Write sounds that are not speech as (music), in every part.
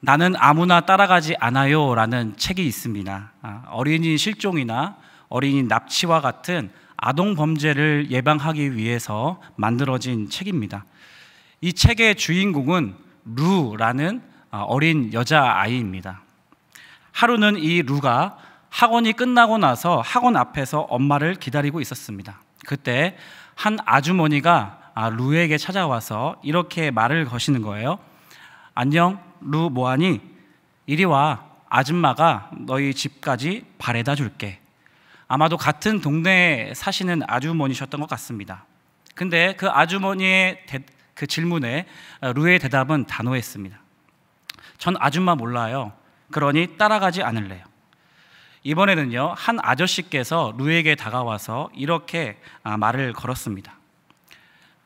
나는 아무나 따라가지 않아요 라는 책이 있습니다. 아, 어린이 실종이나 어린이 납치와 같은 아동 범죄를 예방하기 위해서 만들어진 책입니다. 이 책의 주인공은 루라는 아, 어린 여자아이입니다. 하루는 이 루가 학원이 끝나고 나서 학원 앞에서 엄마를 기다리고 있었습니다. 그때 한 아주머니가 아, 루에게 찾아와서 이렇게 말을 거시는 거예요. 안녕, 루 뭐하니? 이리 와 아줌마가 너희 집까지 바래다 줄게. 아마도 같은 동네에 사시는 아주머니셨던 것 같습니다. 근데 그 아주머니의 대, 그 질문에 루의 대답은 단호했습니다. 전 아줌마 몰라요. 그러니 따라가지 않을래요. 이번에는요, 한 아저씨께서 루에게 다가와서 이렇게 아, 말을 걸었습니다.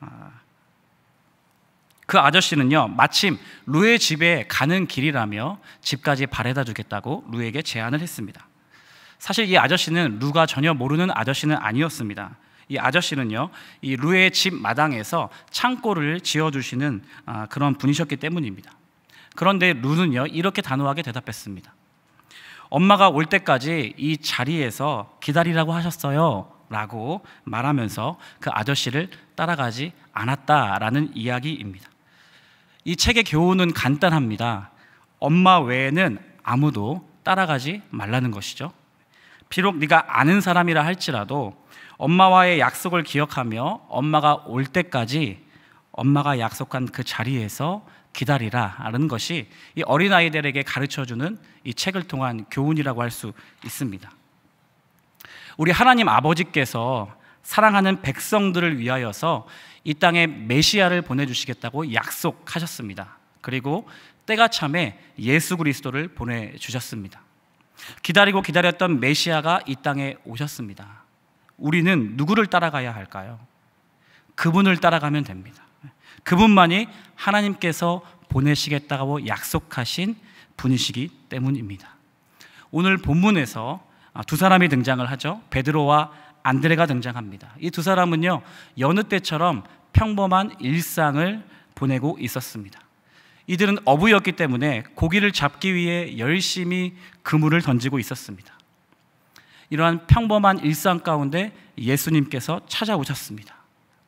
아, 그 아저씨는요, 마침 루의 집에 가는 길이라며 집까지 바래다 주겠다고 루에게 제안을 했습니다. 사실 이 아저씨는 루가 전혀 모르는 아저씨는 아니었습니다. 이 아저씨는요, 이 루의 집 마당에서 창고를 지어주시는 아, 그런 분이셨기 때문입니다. 그런데 루는요, 이렇게 단호하게 대답했습니다. 엄마가 올 때까지 이 자리에서 기다리라고 하셨어요. 라고 말하면서 그 아저씨를 따라가지 않았다라는 이야기입니다. 이 책의 교훈은 간단합니다. 엄마 외에는 아무도 따라가지 말라는 것이죠. 비록 네가 아는 사람이라 할지라도 엄마와의 약속을 기억하며 엄마가 올 때까지 엄마가 약속한 그 자리에서 기다리라라는 것이 이 어린아이들에게 가르쳐 주는 이 책을 통한 교훈이라고 할 수 있습니다. 우리 하나님 아버지께서 사랑하는 백성들을 위하여서 이 땅에 메시아를 보내주시겠다고 약속하셨습니다. 그리고 때가 참에 예수 그리스도를 보내주셨습니다. 기다리고 기다렸던 메시아가 이 땅에 오셨습니다. 우리는 누구를 따라가야 할까요? 그분을 따라가면 됩니다. 그분만이 하나님께서 보내시겠다고 약속하신 분이시기 때문입니다. 오늘 본문에서 두 사람이 등장을 하죠. 베드로와 안드레가 등장합니다. 이 두 사람은요, 여느 때처럼 평범한 일상을 보내고 있었습니다. 이들은 어부였기 때문에 고기를 잡기 위해 열심히 그물을 던지고 있었습니다. 이러한 평범한 일상 가운데 예수님께서 찾아오셨습니다.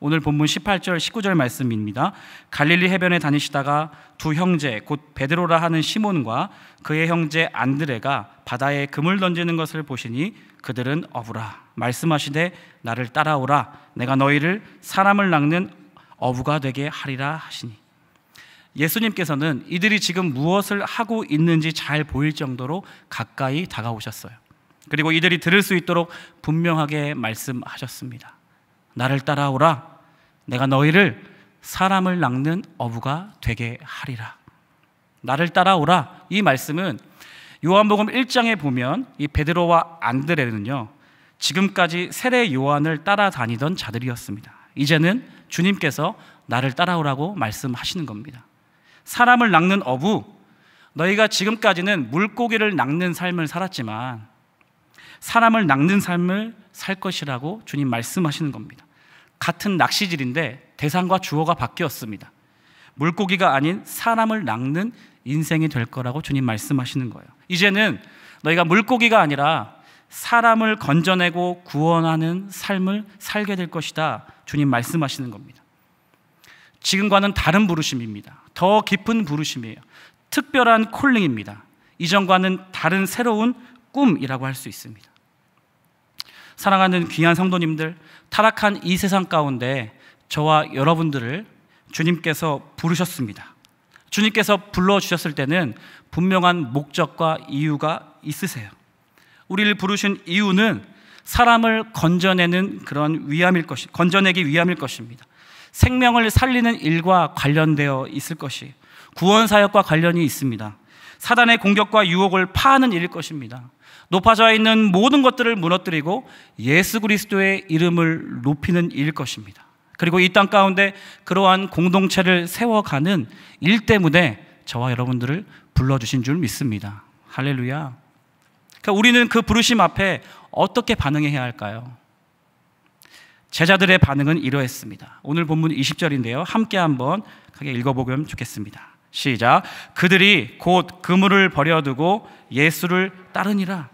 오늘 본문 18절 19절 말씀입니다. 갈릴리 해변에 다니시다가 두 형제 곧 베드로라 하는 시몬과 그의 형제 안드레가 바다에 그물 던지는 것을 보시니 그들은 어부라 말씀하시되 나를 따라오라 내가 너희를 사람을 낚는 어부가 되게 하리라 하시니 예수님께서는 이들이 지금 무엇을 하고 있는지 잘 보일 정도로 가까이 다가오셨어요. 그리고 이들이 들을 수 있도록 분명하게 말씀하셨습니다. 나를 따라오라. 내가 너희를 사람을 낚는 어부가 되게 하리라. 나를 따라오라. 이 말씀은 요한복음 1장에 보면 이 베드로와 안드레는요. 지금까지 세례 요한을 따라다니던 자들이었습니다. 이제는 주님께서 나를 따라오라고 말씀하시는 겁니다. 사람을 낚는 어부, 너희가 지금까지는 물고기를 낚는 삶을 살았지만 사람을 낚는 삶을 살 것이라고 주님 말씀하시는 겁니다. 같은 낚시질인데 대상과 주어가 바뀌었습니다. 물고기가 아닌 사람을 낚는 인생이 될 거라고 주님 말씀하시는 거예요. 이제는 너희가 물고기가 아니라 사람을 건져내고 구원하는 삶을 살게 될 것이다. 주님 말씀하시는 겁니다. 지금과는 다른 부르심입니다. 더 깊은 부르심이에요. 특별한 콜링입니다. 이전과는 다른 새로운 꿈이라고 할 수 있습니다. 사랑하는 귀한 성도님들, 타락한 이 세상 가운데 저와 여러분들을 주님께서 부르셨습니다. 주님께서 불러주셨을 때는 분명한 목적과 이유가 있으세요. 우리를 부르신 이유는 사람을 건져내는 그런 위함일 것이, 건져내기 위함일 것입니다. 생명을 살리는 일과 관련되어 있을 것이, 구원사역과 관련이 있습니다. 사단의 공격과 유혹을 파하는 일일 것입니다. 높아져 있는 모든 것들을 무너뜨리고 예수 그리스도의 이름을 높이는 일일 것입니다. 그리고 이 땅 가운데 그러한 공동체를 세워가는 일 때문에 저와 여러분들을 불러주신 줄 믿습니다. 할렐루야. 그러니까 우리는 그 부르심 앞에 어떻게 반응해야 할까요? 제자들의 반응은 이러했습니다. 오늘 본문 20절인데요. 함께 한번 크게 읽어보면 좋겠습니다. 시작. 그들이 곧 그물을 버려두고 예수를 따르니라.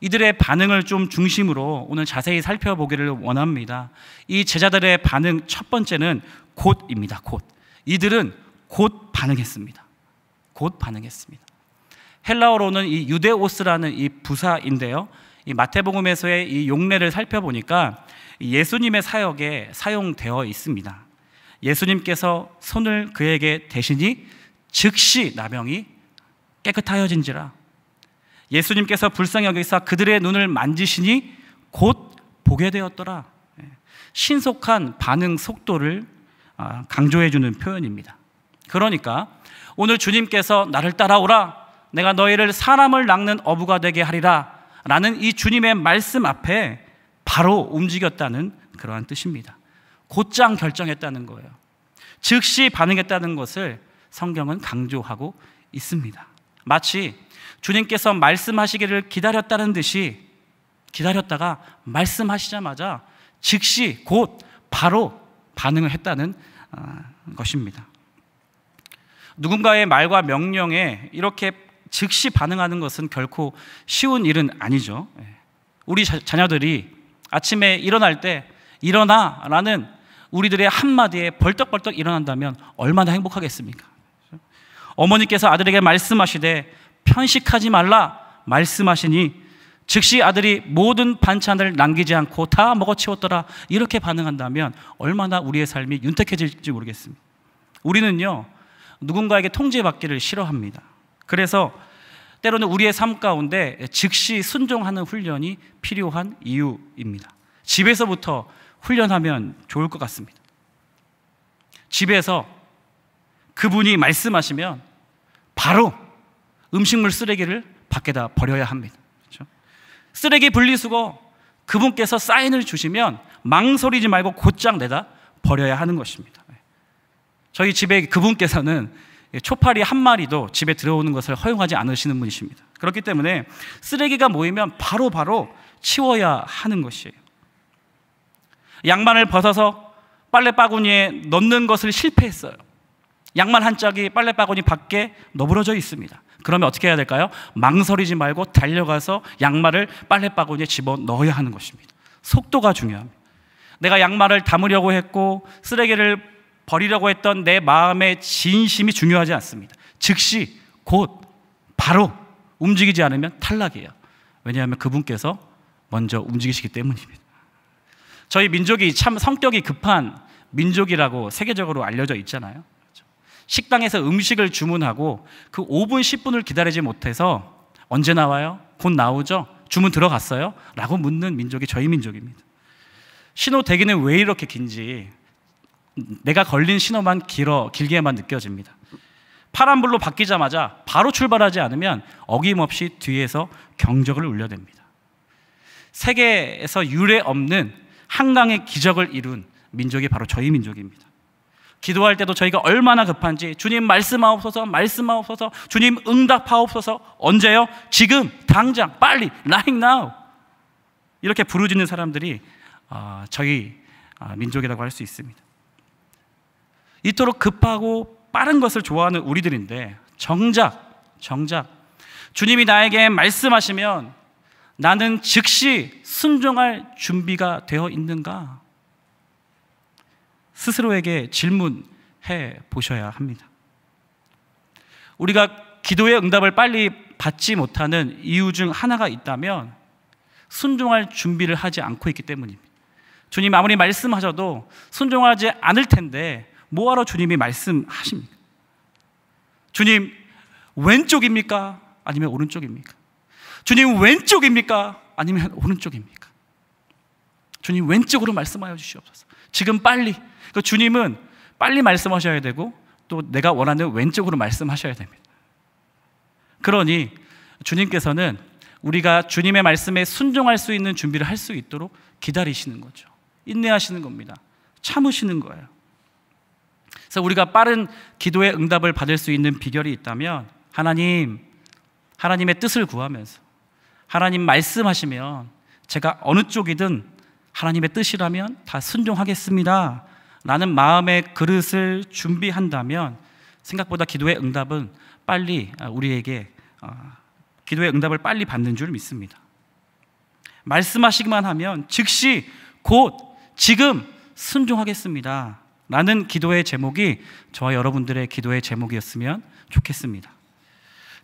이들의 반응을 좀 중심으로 오늘 자세히 살펴보기를 원합니다. 이 제자들의 반응 첫 번째는 곧입니다. 곧. 이들은 곧 반응했습니다. 곧 반응했습니다. 헬라어로는 이 유데오스라는 이 부사인데요. 이 마태복음에서의 이 용례를 살펴보니까 예수님의 사역에 사용되어 있습니다. 예수님께서 손을 그에게 대시니 즉시 나병이 깨끗하여진지라 예수님께서 불쌍히 여기사 그들의 눈을 만지시니 곧 보게 되었더라. 예. 신속한 반응 속도를 아, 강조해 주는 표현입니다. 그러니까 오늘 주님께서 나를 따라오라. 내가 너희를 사람을 낚는 어부가 되게 하리라. 라는 이 주님의 말씀 앞에 바로 움직였다는 그러한 뜻입니다. 곧장 결정했다는 거예요. 즉시 반응했다는 것을 성경은 강조하고 있습니다. 마치 주님께서 말씀하시기를 기다렸다는 듯이 기다렸다가 말씀하시자마자 즉시 곧 바로 반응을 했다는 아, 것입니다. 누군가의 말과 명령에 이렇게 즉시 반응하는 것은 결코 쉬운 일은 아니죠. 예. 우리 자녀들이 아침에 일어날 때 일어나 라는 우리들의 한마디에 벌떡벌떡 일어난다면 얼마나 행복하겠습니까? 그렇죠? 어머니께서 아들에게 말씀하시되 편식하지 말라 말씀하시니 즉시 아들이 모든 반찬을 남기지 않고 다 먹어치웠더라 이렇게 반응한다면 얼마나 우리의 삶이 윤택해질지 모르겠습니다. 우리는요 누군가에게 통제받기를 싫어합니다. 그래서 때로는 우리의 삶 가운데 즉시 순종하는 훈련이 필요한 이유입니다. 집에서부터 훈련하면 좋을 것 같습니다. 집에서 그분이 말씀하시면 바로 음식물 쓰레기를 밖에다 버려야 합니다. 그렇죠? 쓰레기 분리수거 그분께서 사인을 주시면 망설이지 말고 곧장 내다 버려야 하는 것입니다. 저희 집에 그분께서는 초파리 한 마리도 집에 들어오는 것을 허용하지 않으시는 분이십니다. 그렇기 때문에 쓰레기가 모이면 바로바로 바로 치워야 하는 것이에요. 양말을 벗어서 빨래 바구니에 넣는 것을 실패했어요. 양말 한 짝이 빨래 바구니 밖에 너부러져 있습니다. 그러면 어떻게 해야 될까요? 망설이지 말고 달려가서 양말을 빨래 바구니에 집어 넣어야 하는 것입니다. 속도가 중요합니다. 내가 양말을 담으려고 했고 쓰레기를 버리려고 했던 내 마음의 진심이 중요하지 않습니다. 즉시 곧 바로 움직이지 않으면 탈락이에요. 왜냐하면 그분께서 먼저 움직이시기 때문입니다. 저희 민족이 참 성격이 급한 민족이라고 세계적으로 알려져 있잖아요. 식당에서 음식을 주문하고 그 5분, 10분을 기다리지 못해서 언제 나와요? 곧 나오죠? 주문 들어갔어요? 라고 묻는 민족이 저희 민족입니다. 신호 대기는 왜 이렇게 긴지 내가 걸린 신호만 길어, 길게만 느껴집니다. 파란불로 바뀌자마자 바로 출발하지 않으면 어김없이 뒤에서 경적을 울려댑니다. 세계에서 유례 없는 한강의 기적을 이룬 민족이 바로 저희 민족입니다. 기도할 때도 저희가 얼마나 급한지 주님 말씀하옵소서 말씀하옵소서 주님 응답하옵소서 언제요? 지금 당장 빨리 right now 이렇게 부르짖는 사람들이 아, 저희 아, 민족이라고 할 수 있습니다. 이토록 급하고 빠른 것을 좋아하는 우리들인데 정작 정작 주님이 나에게 말씀하시면 나는 즉시 순종할 준비가 되어 있는가? 스스로에게 질문해 보셔야 합니다. 우리가 기도의 응답을 빨리 받지 못하는 이유 중 하나가 있다면 순종할 준비를 하지 않고 있기 때문입니다. 주님 아무리 말씀하셔도 순종하지 않을 텐데 뭐하러 주님이 말씀하십니까? 주님 왼쪽입니까? 아니면 오른쪽입니까? 주님 왼쪽입니까? 아니면 오른쪽입니까? 주님 왼쪽으로 말씀하여 주시옵소서. 지금 빨리. 그 주님은 빨리 말씀하셔야 되고 또 내가 원하는 왼쪽으로 말씀하셔야 됩니다. 그러니 주님께서는 우리가 주님의 말씀에 순종할 수 있는 준비를 할 수 있도록 기다리시는 거죠. 인내하시는 겁니다. 참으시는 거예요. 그래서 우리가 빠른 기도의 응답을 받을 수 있는 비결이 있다면 하나님, 하나님의 뜻을 구하면서 하나님 말씀하시면 제가 어느 쪽이든 하나님의 뜻이라면 다 순종하겠습니다. 라는 마음의 그릇을 준비한다면 생각보다 기도의 응답은 빨리 아, 우리에게 아, 기도의 응답을 빨리 받는 줄 믿습니다. 말씀하시기만 하면 즉시 곧 지금 순종하겠습니다. 라는 기도의 제목이 저와 여러분들의 기도의 제목이었으면 좋겠습니다.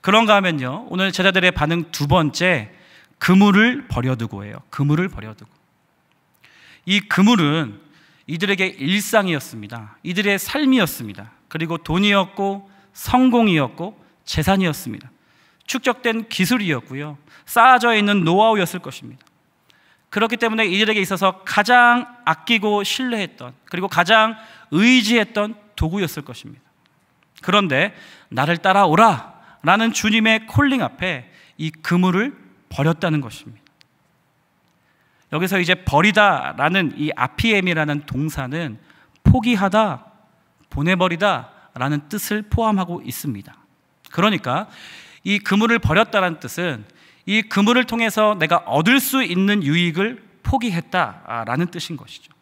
그런가 하면요. 오늘 제자들의 반응 두 번째, 그물을 버려두고예요. 그물을 버려두고. 이 그물은 이들에게 일상이었습니다. 이들의 삶이었습니다. 그리고 돈이었고 성공이었고 재산이었습니다. 축적된 기술이었고요. 쌓아져 있는 노하우였을 것입니다. 그렇기 때문에 이들에게 있어서 가장 아끼고 신뢰했던 그리고 가장 의지했던 도구였을 것입니다. 그런데 나를 따라오라 라는 주님의 콜링 앞에 이 그물을 버렸다는 것입니다. 여기서 이제 버리다라는 이 아피엠이라는 동사는 포기하다, 보내버리다라는 뜻을 포함하고 있습니다. 그러니까 이 그물을 버렸다라는 뜻은 이 그물을 통해서 내가 얻을 수 있는 유익을 포기했다라는 뜻인 것이죠.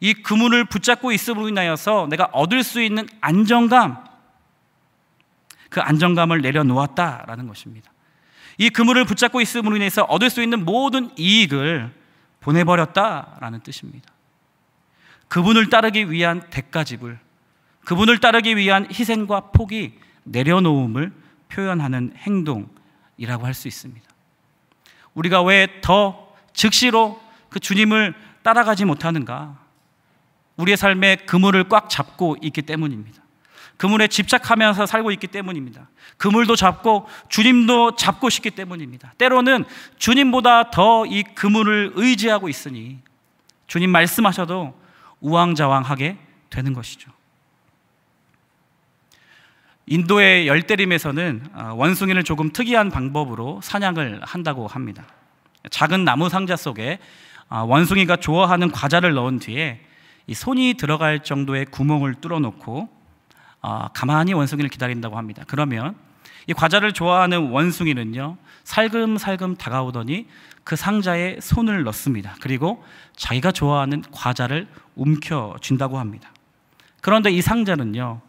이 그물을 붙잡고 있음으로 인하여서 내가 얻을 수 있는 안정감, 그 안정감을 내려놓았다라는 것입니다. 이 그물을 붙잡고 있음으로 인해서 얻을 수 있는 모든 이익을 보내버렸다라는 뜻입니다. 그분을 따르기 위한 대가집을, 그분을 따르기 위한 희생과 포기, 내려놓음을 표현하는 행동이라고 할 수 있습니다. 우리가 왜 더 즉시로 그 주님을 따라가지 못하는가? 우리의 삶에 그물을 꽉 잡고 있기 때문입니다. 그물에 집착하면서 살고 있기 때문입니다. 그물도 잡고 주님도 잡고 싶기 때문입니다. 때로는 주님보다 더 이 그물을 의지하고 있으니 주님 말씀하셔도 우왕좌왕하게 되는 것이죠. 인도의 열대림에서는 아, 원숭이를 조금 특이한 방법으로 사냥을 한다고 합니다. 작은 나무 상자 속에 아, 원숭이가 좋아하는 과자를 넣은 뒤에 손이 들어갈 정도의 구멍을 뚫어놓고 아, 가만히 원숭이를 기다린다고 합니다. 그러면 이 과자를 좋아하는 원숭이는요 살금살금 다가오더니 그 상자에 손을 넣습니다. 그리고 자기가 좋아하는 과자를 움켜쥔다고 합니다. 그런데 이 상자는요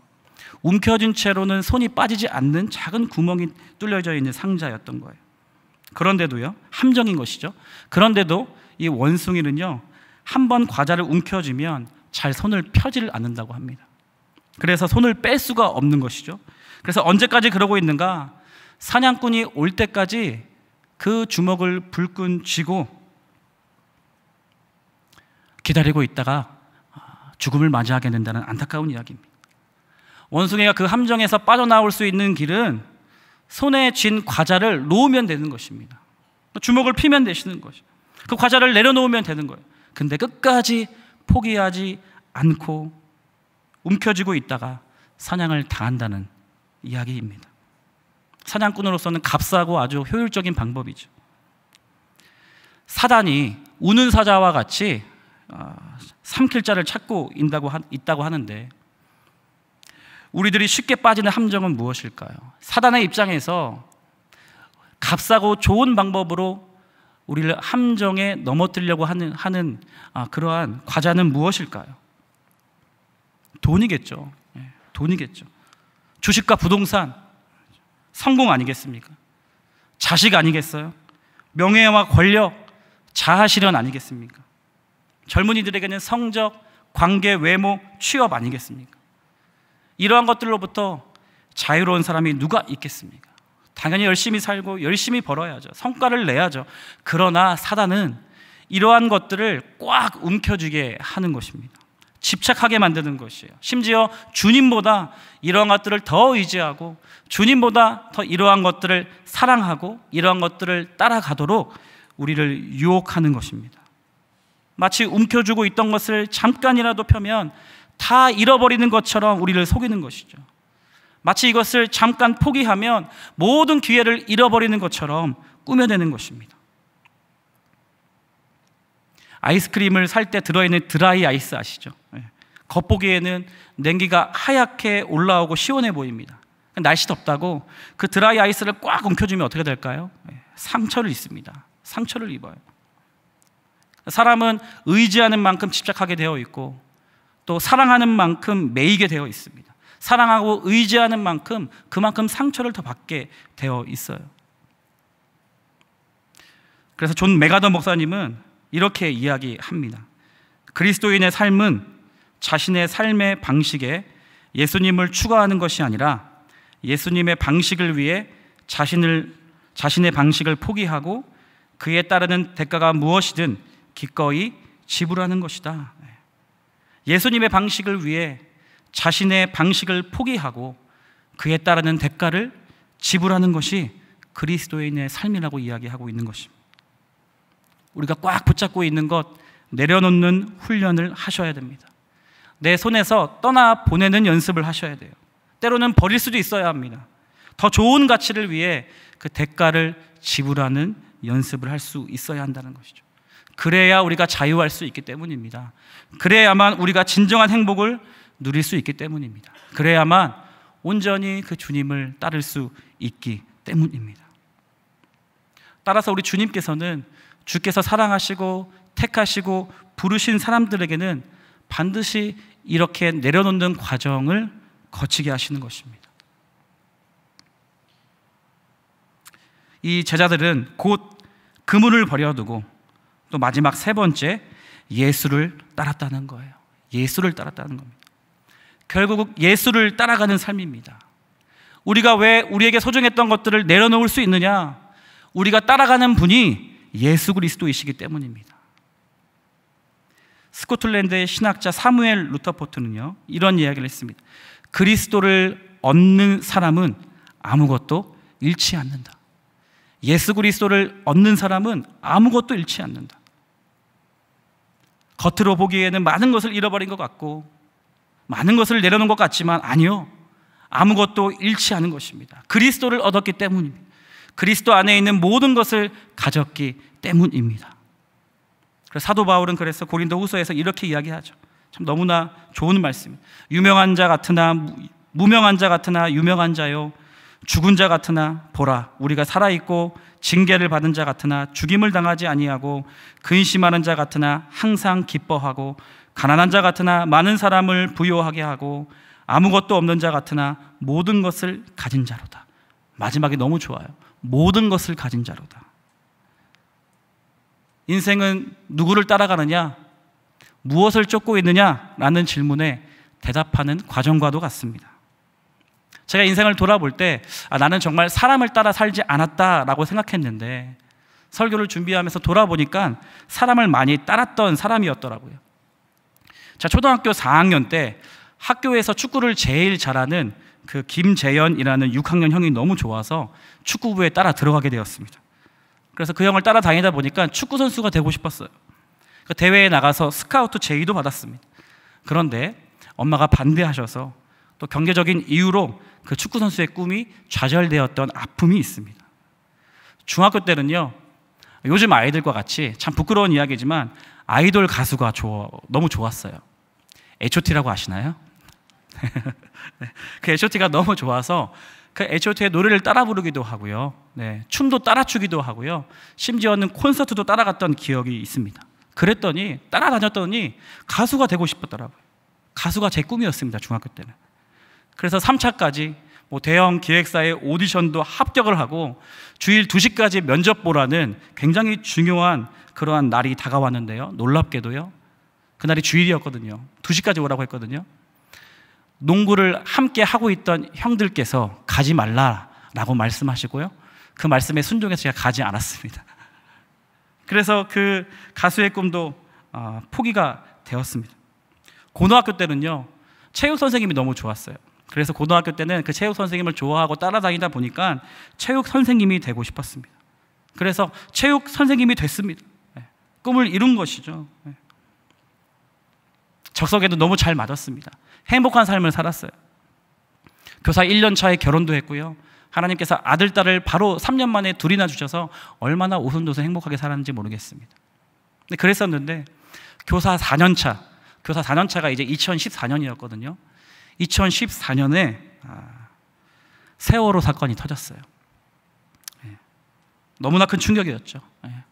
움켜쥔 채로는 손이 빠지지 않는 작은 구멍이 뚫려져 있는 상자였던 거예요. 그런데도요 함정인 것이죠. 그런데도 이 원숭이는요 한 번 과자를 움켜쥐면 잘 손을 펴지를 않는다고 합니다. 그래서 손을 뺄 수가 없는 것이죠. 그래서 언제까지 그러고 있는가? 사냥꾼이 올 때까지 그 주먹을 불끈 쥐고 기다리고 있다가 죽음을 맞이하게 된다는 안타까운 이야기입니다. 원숭이가 그 함정에서 빠져나올 수 있는 길은 손에 쥔 과자를 놓으면 되는 것입니다. 주먹을 피면 되시는 것이. 그 과자를 내려놓으면 되는 거예요. 근데 끝까지 포기하지 않고 움켜쥐고 있다가 사냥을 당한다는 이야기입니다. 사냥꾼으로서는 값싸고 아주 효율적인 방법이죠. 사단이 우는 사자와 같이 어, 삼킬 자를 찾고 있다고 하는데 우리들이 쉽게 빠지는 함정은 무엇일까요? 사단의 입장에서 값싸고 좋은 방법으로 우리를 함정에 넘어뜨리려고 하는, 하는 아, 그러한 과자는 무엇일까요? 돈이겠죠. 예, 돈이겠죠. 주식과 부동산, 성공 아니겠습니까? 자식 아니겠어요? 명예와 권력, 자아실현 아니겠습니까? 젊은이들에게는 성적, 관계, 외모, 취업 아니겠습니까? 이러한 것들로부터 자유로운 사람이 누가 있겠습니까? 당연히 열심히 살고 열심히 벌어야죠. 성과를 내야죠. 그러나 사단은 이러한 것들을 꽉 움켜쥐게 하는 것입니다. 집착하게 만드는 것이에요. 심지어 주님보다 이러한 것들을 더 의지하고 주님보다 더 이러한 것들을 사랑하고 이러한 것들을 따라가도록 우리를 유혹하는 것입니다. 마치 움켜쥐고 있던 것을 잠깐이라도 펴면 다 잃어버리는 것처럼 우리를 속이는 것이죠. 마치 이것을 잠깐 포기하면 모든 기회를 잃어버리는 것처럼 꾸며내는 것입니다. 아이스크림을 살 때 들어있는 드라이 아이스 아시죠? 겉보기에는 냉기가 하얗게 올라오고 시원해 보입니다. 날씨 덥다고 그 드라이 아이스를 꽉 움켜주면 어떻게 될까요? 예, 상처를 입습니다. 상처를 입어요. 사람은 의지하는 만큼 집착하게 되어 있고 또 사랑하는 만큼 매이게 되어 있습니다. 사랑하고 의지하는 만큼 그만큼 상처를 더 받게 되어 있어요. 그래서 존 메가더 목사님은 이렇게 이야기합니다. 그리스도인의 삶은 자신의 삶의 방식에 예수님을 추가하는 것이 아니라 예수님의 방식을 위해 자신을 자신의 방식을 포기하고 그에 따르는 대가가 무엇이든 기꺼이 지불하는 것이다. 예수님의 방식을 위해 자신의 방식을 포기하고 그에 따르는 대가를 지불하는 것이 그리스도인의 삶이라고 이야기하고 있는 것입니다. 우리가 꽉 붙잡고 있는 것 내려놓는 훈련을 하셔야 됩니다. 내 손에서 떠나 보내는 연습을 하셔야 돼요. 때로는 버릴 수도 있어야 합니다. 더 좋은 가치를 위해 그 대가를 지불하는 연습을 할 수 있어야 한다는 것이죠. 그래야 우리가 자유할 수 있기 때문입니다. 그래야만 우리가 진정한 행복을 누릴 수 있기 때문입니다. 그래야만 온전히 그 주님을 따를 수 있기 때문입니다. 따라서 우리 주님께서는 주께서 사랑하시고 택하시고 부르신 사람들에게는 반드시 이렇게 내려놓는 과정을 거치게 하시는 것입니다. 이 제자들은 곧 그물을 버려두고 또 마지막 세 번째 예수를 따랐다는 거예요. 예수를 따랐다는 겁니다. 결국 예수를 따라가는 삶입니다. 우리가 왜 우리에게 소중했던 것들을 내려놓을 수 있느냐? 우리가 따라가는 분이 예수 그리스도이시기 때문입니다. 스코틀랜드의 신학자 사무엘 루터포트는요. 이런 이야기를 했습니다. 그리스도를 얻는 사람은 아무것도 잃지 않는다. 예수 그리스도를 얻는 사람은 아무것도 잃지 않는다. 겉으로 보기에는 많은 것을 잃어버린 것 같고 많은 것을 내려놓은 것 같지만 아니요. 아무것도 잃지 않은 것입니다. 그리스도를 얻었기 때문입니다. 그리스도 안에 있는 모든 것을 가졌기 때문입니다. 사도 바울은 그래서 고린도 후서에서 이렇게 이야기하죠. 참 너무나 좋은 말씀. 유명한 자 같으나 무명한 자 같으나 유명한 자요. 죽은 자 같으나 보라 우리가 살아 있고 징계를 받은 자 같으나 죽임을 당하지 아니하고 근심하는 자 같으나 항상 기뻐하고 가난한 자 같으나 많은 사람을 부여하게 하고 아무것도 없는 자 같으나 모든 것을 가진 자로다. 마지막에 너무 좋아요. 모든 것을 가진 자로다. 인생은 누구를 따라가느냐? 무엇을 쫓고 있느냐? 라는 질문에 대답하는 과정과도 같습니다. 제가 인생을 돌아볼 때 아, 나는 정말 사람을 따라 살지 않았다라고 생각했는데 설교를 준비하면서 돌아보니까 사람을 많이 따랐던 사람이었더라고요. 자, 초등학교 4학년 때 학교에서 축구를 제일 잘하는 그 김재현이라는 6학년 형이 너무 좋아서 축구부에 따라 들어가게 되었습니다. 그래서 그 형을 따라다니다 보니까 축구 선수가 되고 싶었어요. 그 대회에 나가서 스카우트 제의도 받았습니다. 그런데 엄마가 반대하셔서 또 경제적인 이유로 그 축구 선수의 꿈이 좌절되었던 아픔이 있습니다. 중학교 때는요. 요즘 아이들과 같이 참 부끄러운 이야기지만 아이돌 가수가 좋아, 너무 좋았어요. H.O.T라고 아시나요? (laughs) 네, 그 H.O.T가 너무 좋아서 그 에쇼트의 노래를 따라 부르기도 하고요. 네, 춤도 따라 추기도 하고요. 심지어는 콘서트도 따라갔던 기억이 있습니다. 그랬더니 따라다녔더니 가수가 되고 싶었더라고요. 가수가 제 꿈이었습니다. 중학교 때는. 그래서 3차까지 뭐 대형 기획사의 오디션도 합격을 하고 주일 2시까지 면접 보라는 굉장히 중요한 그러한 날이 다가왔는데요. 놀랍게도요. 그날이 주일이었거든요. 2시까지 오라고 했거든요. 농구를 함께 하고 있던 형들께서 가지 말라라고 말씀하시고요. 그 말씀에 순종해서 제가 가지 않았습니다. (laughs) 그래서 그 가수의 꿈도 어, 포기가 되었습니다. 고등학교 때는요, 체육 선생님이 너무 좋았어요. 그래서 고등학교 때는 그 체육 선생님을 좋아하고 따라다니다 보니까 체육 선생님이 되고 싶었습니다. 그래서 체육 선생님이 됐습니다. 예, 꿈을 이룬 것이죠. 예. 적성에도 너무 잘 맞았습니다. 행복한 삶을 살았어요. 교사 1년 차에 결혼도 했고요. 하나님께서 아들, 딸을 바로 3년 만에 둘이나 주셔서 얼마나 오손도손 행복하게 살았는지 모르겠습니다. 근데 그랬었는데 교사 4년 차, 교사 4년 차가 이제 2014년이었거든요. 2014년에 아, 세월호 사건이 터졌어요. 예. 너무나 큰 충격이었죠. 예.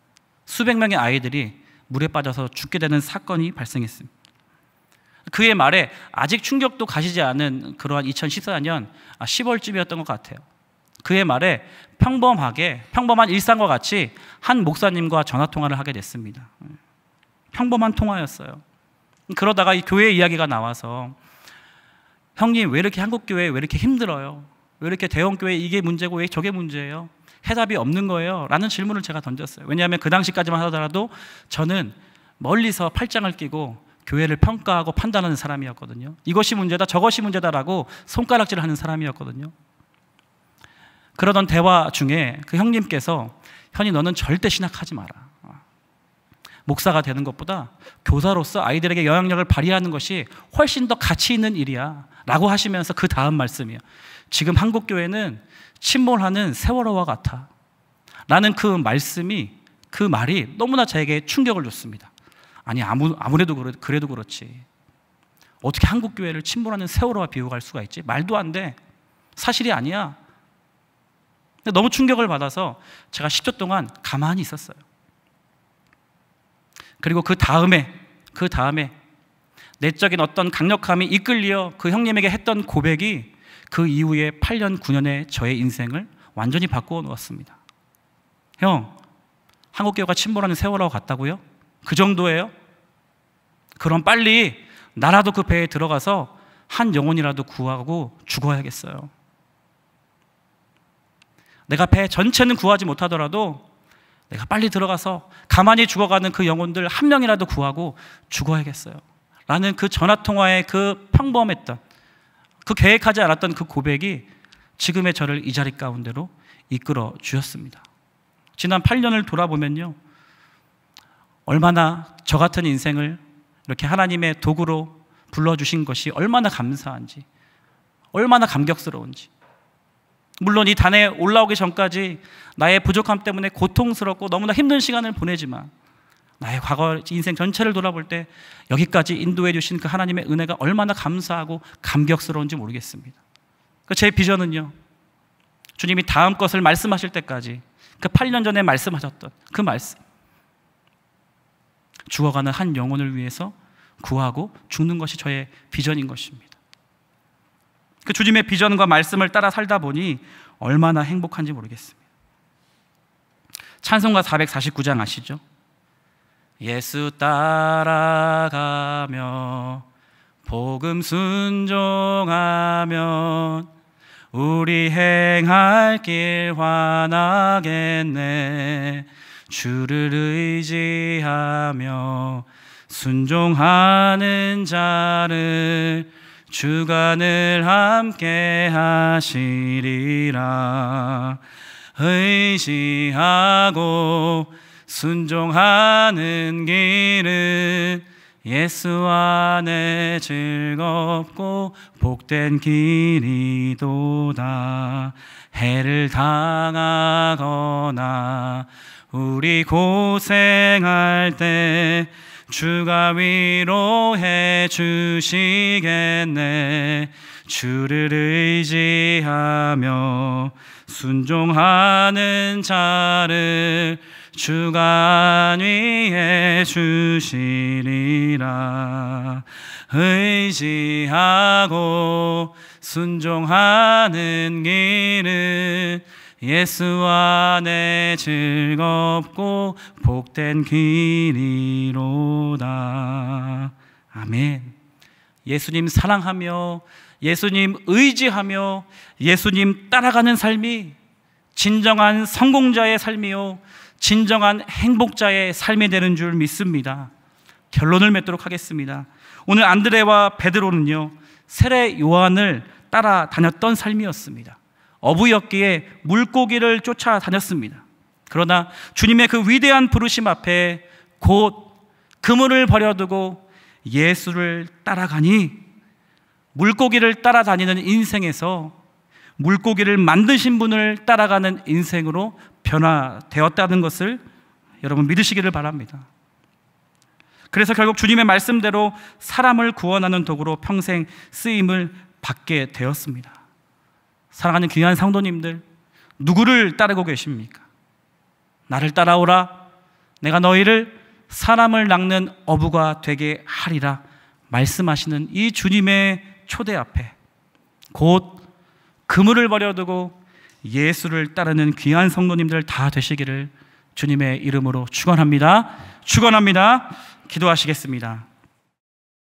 수백 명의 아이들이 물에 빠져서 죽게 되는 사건이 발생했습니다. 그의 말에 아직 충격도 가시지 않은 그러한 2014년 10월쯤이었던 아, 것 같아요. 그의 말에 평범하게 평범한 일상과 같이 한 목사님과 전화 통화를 하게 됐습니다. 평범한 통화였어요. 그러다가 이 교회 이야기가 나와서 형님 왜 이렇게 한국 교회 왜 이렇게 힘들어요? 왜 이렇게 대형 교회 이게 문제고 왜 저게 문제예요? 해답이 없는 거예요. 라는 질문을 제가 던졌어요. 왜냐하면 그 당시까지만 하더라도 저는 멀리서 팔짱을 끼고 교회를 평가하고 판단하는 사람이었거든요. 이것이 문제다, 저것이 문제다라고 손가락질 하는 사람이었거든요. 그러던 대화 중에 그 형님께서 현이 너는 절대 신학하지 마라. 목사가 되는 것보다 교사로서 아이들에게 영향력을 발휘하는 것이 훨씬 더 가치 있는 일이야. 라고 하시면서 그 다음 말씀이요. 지금 한국교회는 침몰하는 세월호와 같아. 라는 그 말씀이, 그 말이 너무나 저에게 충격을 줬습니다. 아니 아무 아무래도 그래, 그래도 그렇지. 어떻게 한국 교회를 침몰하는 세월호와 비교할 수가 있지? 말도 안 돼. 사실이 아니야. 근데 너무 충격을 받아서 제가 10초 동안 가만히 있었어요. 그리고 그 다음에 그 다음에 내적인 어떤 강력함이 이끌려 그 형님에게 했던 고백이 그 이후에 8년 9년의 저의 인생을 완전히 바꾸어 놓았습니다. 형, 한국 교회가 침몰하는 세월호고 같다고요? 그 정도예요? 그럼 빨리 나라도 그 배에 들어가서 한 영혼이라도 구하고 죽어야겠어요. 내가 배 전체는 구하지 못하더라도 내가 빨리 들어가서 가만히 죽어가는 그 영혼들 한 명이라도 구하고 죽어야겠어요. 라는 그전화통화에그 평범했던 그 계획하지 않았던 그 고백이 지금의 저를 이 자리 가운데로 이끌어 주셨습니다. 지난 8년을 돌아보면요. 얼마나 저 같은 인생을 이렇게 하나님의 도구로 불러주신 것이 얼마나 감사한지, 얼마나 감격스러운지. 물론 이 단에 올라오기 전까지 나의 부족함 때문에 고통스럽고 너무나 힘든 시간을 보내지만 나의 과거 인생 전체를 돌아볼 때 여기까지 인도해 주신 그 하나님의 은혜가 얼마나 감사하고 감격스러운지 모르겠습니다. 그 제 비전은요. 주님이 다음 것을 말씀하실 때까지 그 8년 전에 말씀하셨던 그 말씀. 죽어가는 한 영혼을 위해서 구하고 죽는 것이 저의 비전인 것입니다. 그 주님의 비전과 말씀을 따라 살다 보니 얼마나 행복한지 모르겠습니다. 찬송가 449장 아시죠? 예수 따라가며 복음 순종하면 우리 행할 길 환하겠네 주를 의지하며 순종하는 자를 주간을 함께 하시리라 의지하고 순종하는 길은 예수 안에 즐겁고 복된 길이도다 해를 당하거나 우리 고생할 때 주가 위로해 주시겠네 주를 의지하며 순종하는 자를 주가 위해 주시리라 의지하고 순종하는 길은 예수 안에 즐겁고 복된 길이로다. 아멘. 예수님 사랑하며 예수님 의지하며 예수님 따라가는 삶이 진정한 성공자의 삶이요. 진정한 행복자의 삶이 되는 줄 믿습니다. 결론을 맺도록 하겠습니다. 오늘 안드레와 베드로는요. 세례 요한을 따라다녔던 삶이었습니다. 어부였기에 물고기를 쫓아다녔습니다. 그러나 주님의 그 위대한 부르심 앞에 곧 그물을 버려두고 예수를 따라가니 물고기를 따라다니는 인생에서 물고기를 만드신 분을 따라가는 인생으로 변화되었다는 것을 여러분 믿으시기를 바랍니다. 그래서 결국 주님의 말씀대로 사람을 구원하는 도구로 평생 쓰임을 받게 되었습니다. 사랑하는 귀한 상도님들, 누구를 따르고 계십니까? 나를 따라오라. 내가 너희를 사람을 낚는 어부가 되게 하리라. 말씀하시는 이 주님의 초대 앞에 곧 그물을 버려두고 예수를 따르는 귀한 성도님들 다 되시기를 주님의 이름으로 축원합니다. 축원합니다. 기도하시겠습니다.